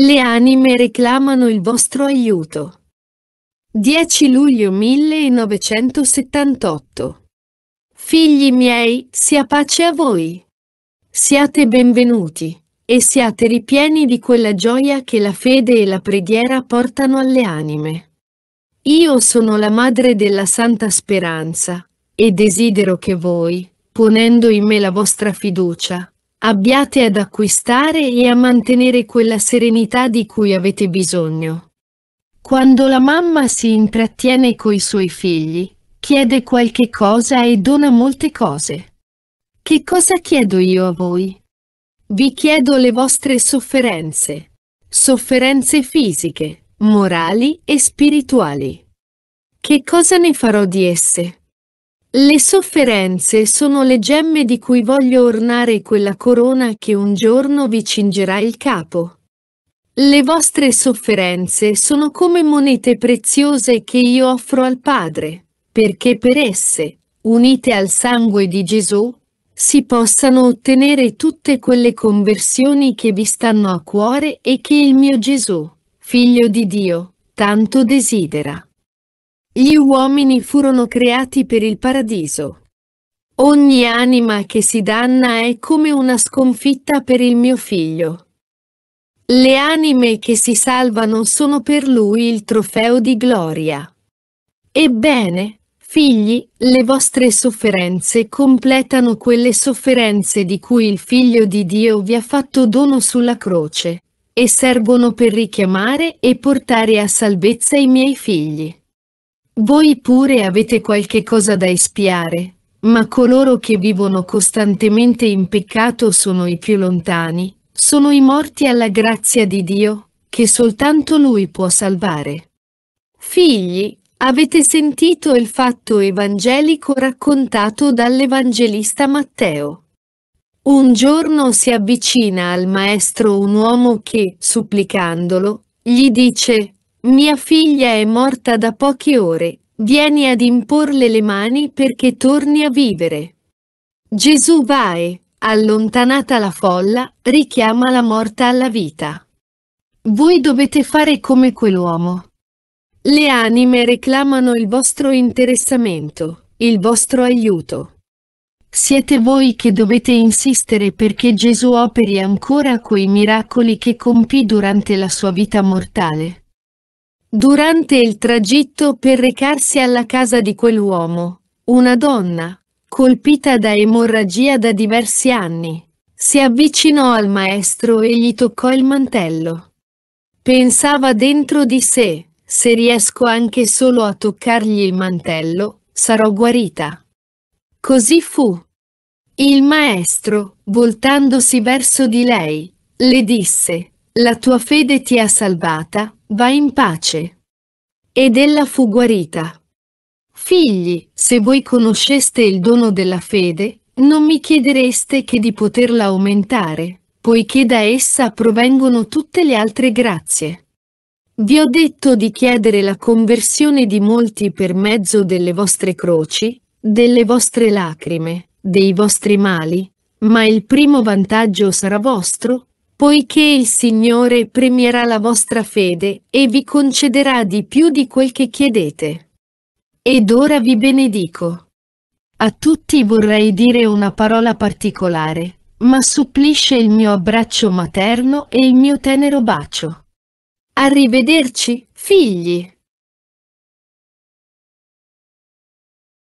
Le anime reclamano il vostro aiuto. 10 luglio 1978 Figli miei, sia pace a voi. Siate benvenuti e siate ripieni di quella gioia che la fede e la preghiera portano alle anime. Io sono la madre della santa speranza e desidero che voi, ponendo in me la vostra fiducia, Abbiate ad acquistare e a mantenere quella serenità di cui avete bisogno. Quando la mamma si intrattiene coi suoi figli, chiede qualche cosa e dona molte cose. Che cosa chiedo io a voi? Vi chiedo le vostre sofferenze, sofferenze fisiche, morali e spirituali. Che cosa ne farò di esse? Le sofferenze sono le gemme di cui voglio ornare quella corona che un giorno vi cingerà il capo. Le vostre sofferenze sono come monete preziose che io offro al Padre, perché per esse, unite al sangue di Gesù, si possano ottenere tutte quelle conversioni che vi stanno a cuore e che il mio Gesù, figlio di Dio, tanto desidera. Gli uomini furono creati per il paradiso. Ogni anima che si danna è come una sconfitta per il mio figlio. Le anime che si salvano sono per lui il trofeo di gloria. Ebbene, figli, le vostre sofferenze completano quelle sofferenze di cui il Figlio di Dio vi ha fatto dono sulla croce, e servono per richiamare e portare a salvezza i miei figli. Voi pure avete qualche cosa da espiare, ma coloro che vivono costantemente in peccato sono i più lontani, sono i morti alla grazia di Dio, che soltanto Lui può salvare. Figli, avete sentito il fatto evangelico raccontato dall'Evangelista Matteo. Un giorno si avvicina al maestro un uomo che, supplicandolo, gli dice, mia figlia è morta da poche ore, vieni ad imporle le mani perché torni a vivere. Gesù va e, allontanata la folla, richiama la morta alla vita. Voi dovete fare come quell'uomo. Le anime reclamano il vostro interessamento, il vostro aiuto. Siete voi che dovete insistere perché Gesù operi ancora quei miracoli che compì durante la sua vita mortale. Durante il tragitto per recarsi alla casa di quell'uomo, una donna, colpita da emorragia da diversi anni, si avvicinò al maestro e gli toccò il mantello. Pensava dentro di sé, se riesco anche solo a toccargli il mantello, sarò guarita. Così fu. Il maestro, voltandosi verso di lei, le disse, la tua fede ti ha salvata, va in pace. Ed ella fu guarita. Figli, se voi conosceste il dono della fede, non mi chiedereste che di poterla aumentare, poiché da essa provengono tutte le altre grazie. Vi ho detto di chiedere la conversione di molti per mezzo delle vostre croci, delle vostre lacrime, dei vostri mali, ma il primo vantaggio sarà vostro, poiché il Signore premierà la vostra fede e vi concederà di più di quel che chiedete. Ed ora vi benedico. A tutti vorrei dire una parola particolare, ma supplisce il mio abbraccio materno e il mio tenero bacio. Arrivederci, figli!